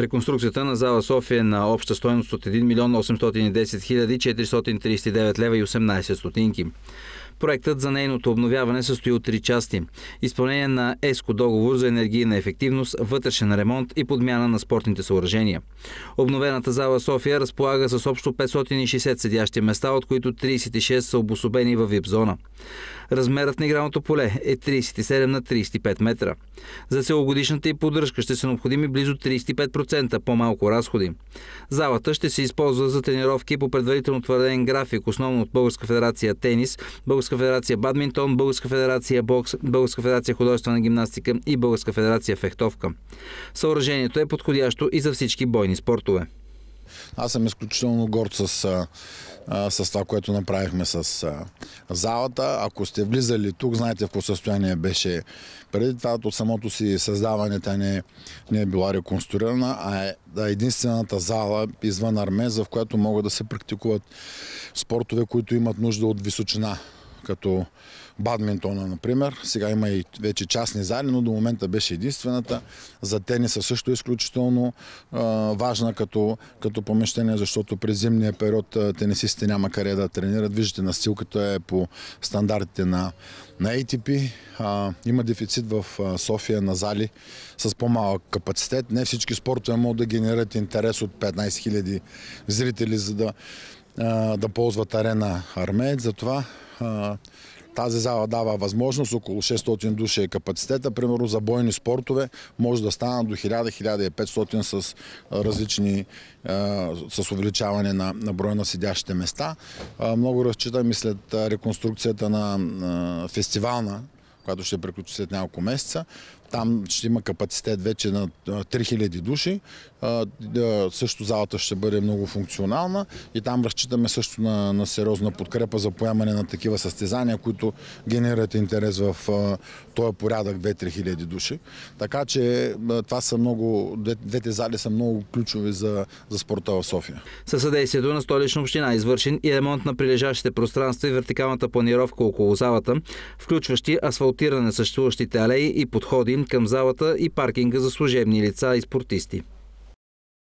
Реконструкцията на зала София е на обща стоеност от 1 милион 810 хиляди 439 лева и 18 стотинки. Проектът за нейното обновяване състои от три части. Изпълнение на ЕСКО договор за енергийна ефективност, вътрешен ремонт и подмяна на спортните съоръжения. Обновената зала София разполага с общо 560 седящи места, от които 36 са обособени в вип зона. Размерът на игралното поле е 37 на 35 метра. За целогодишната и поддръжка ще са необходими близо 35% по-малко разходи. Залата ще се използва за тренировки по предварително твърден график, основно от Българска федерация тенис, Българска федерация бадминтон, Българска федерация бокс, Българска федерация художествена гимнастика и Българска федерация фехтовка. Съоръжението е подходящо и за всички бойни спортове. Аз съм изключително горд с, а, с това, което направихме с а, залата. Ако сте влизали тук, знаете в какво състояние беше преди това, от самото си създаване тя не, не е била реконструирана, а е да, единствената зала извън Армеза, в която могат да се практикуват спортове, които имат нужда от височина като бадминтона, например. Сега има и вече частни зали, но до момента беше единствената. За тениса също е изключително а, важна като, като помещение, защото през зимния период тенисистите няма къде да тренират. Виждате, настилката е по стандартите на, на ATP. А, има дефицит в София на зали с по-малък капацитет. Не всички спортове могат да генерират интерес от 15 000 зрители, за да да ползват арена Армеец. Затова тази зала дава възможност, около 600 души е капацитета, примерно за бойни спортове може да стана до 1000-1500 с различни, с увеличаване на, на броя на седящите места. Много разчитам и след реконструкцията на фестивална която ще приключи след няколко месеца. Там ще има капацитет вече на 3000 души. Също залата ще бъде много функционална и там разчитаме също на, на сериозна подкрепа за поемане на такива състезания, които генерират интерес в този порядък 2-3 хиляди души. Така че това са много, двете зали са много ключови за, за спорта в София. Със съдействието на столична община извършен и ремонт на прилежащите пространства и вертикалната планировка около залата, включващи асфалт асфалтиране на съществуващите алеи и подходи към залата и паркинга за служебни лица и спортисти.